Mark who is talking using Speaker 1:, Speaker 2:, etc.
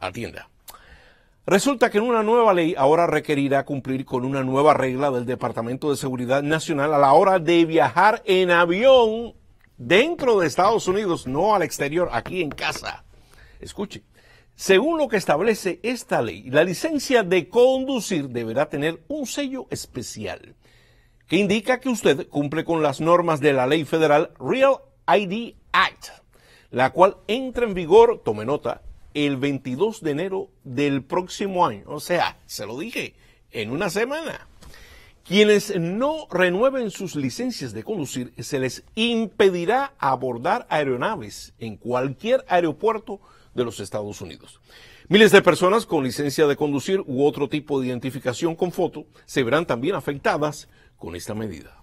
Speaker 1: Atienda.
Speaker 2: Resulta que en una nueva ley ahora requerirá cumplir con una nueva regla del Departamento de Seguridad Nacional a la hora de viajar en avión dentro de Estados Unidos, no al exterior, aquí en casa. Escuche, según lo que establece esta ley, la licencia de conducir deberá tener un sello especial que indica que usted cumple con las normas de la ley federal Real ID Act, la cual entra en vigor, tome nota, el 22 de enero del próximo año. O sea, se lo dije, en una semana. Quienes no renueven sus licencias de conducir se les impedirá abordar aeronaves en cualquier aeropuerto de los Estados Unidos. Miles de personas con licencia de conducir u otro tipo de identificación con foto se verán también afectadas con esta medida.